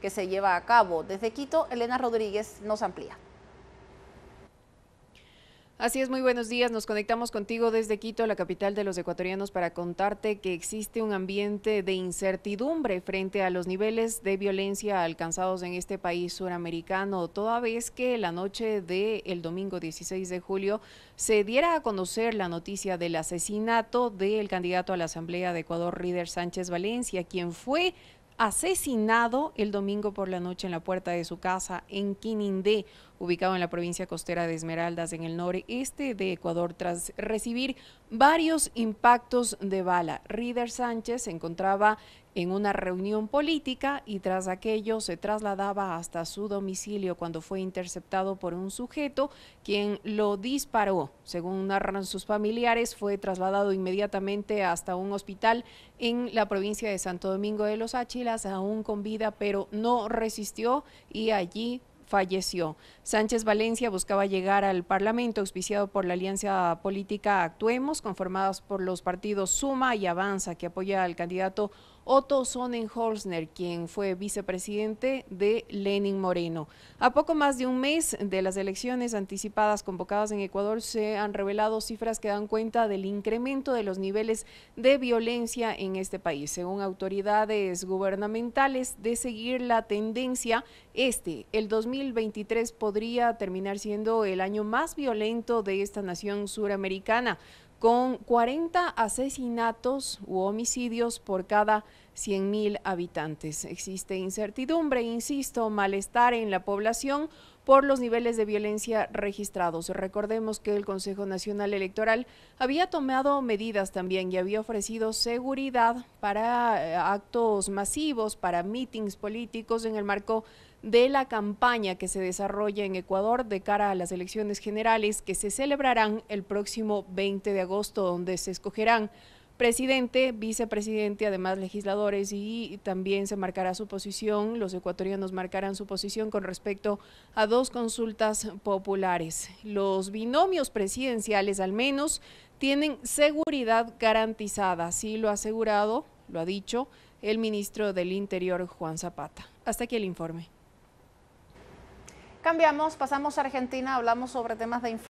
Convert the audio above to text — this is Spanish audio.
que se lleva a cabo. Desde Quito, Elena Rodríguez nos amplía. Así es, muy buenos días. Nos conectamos contigo desde Quito, la capital de los ecuatorianos, para contarte que existe un ambiente de incertidumbre frente a los niveles de violencia alcanzados en este país suramericano, toda vez que la noche del domingo 16 de julio se diera a conocer la noticia del asesinato del candidato a la Asamblea de Ecuador, Ríder Sánchez Valencia, quien fue asesinado el domingo por la noche en la puerta de su casa en Quinindé, ubicado en la provincia costera de Esmeraldas, en el noreste de Ecuador, tras recibir varios impactos de bala. Rider Sánchez se encontraba en una reunión política y tras aquello se trasladaba hasta su domicilio cuando fue interceptado por un sujeto quien lo disparó. Según narran sus familiares, fue trasladado inmediatamente hasta un hospital en la provincia de Santo Domingo de los Áchilas, aún con vida, pero no resistió y allí falleció. Sánchez Valencia buscaba llegar al Parlamento auspiciado por la alianza política Actuemos, conformadas por los partidos Suma y Avanza, que apoya al candidato Otto Sonnenholzner, quien fue vicepresidente de Lenin Moreno. A poco más de un mes de las elecciones anticipadas convocadas en Ecuador se han revelado cifras que dan cuenta del incremento de los niveles de violencia en este país. Según autoridades gubernamentales, de seguir la tendencia, este, el 2023 podría terminar siendo el año más violento de esta nación suramericana con 40 asesinatos u homicidios por cada 100.000 habitantes. Existe incertidumbre, insisto, malestar en la población por los niveles de violencia registrados. Recordemos que el Consejo Nacional Electoral había tomado medidas también y había ofrecido seguridad para eh, actos masivos, para mítines políticos en el marco de la campaña que se desarrolla en Ecuador de cara a las elecciones generales que se celebrarán el próximo 20 de agosto, donde se escogerán presidente, vicepresidente, además legisladores y también se marcará su posición, los ecuatorianos marcarán su posición con respecto a dos consultas populares. Los binomios presidenciales al menos tienen seguridad garantizada, así lo ha asegurado, lo ha dicho el ministro del Interior Juan Zapata. Hasta aquí el informe. Cambiamos, pasamos a Argentina, hablamos sobre temas de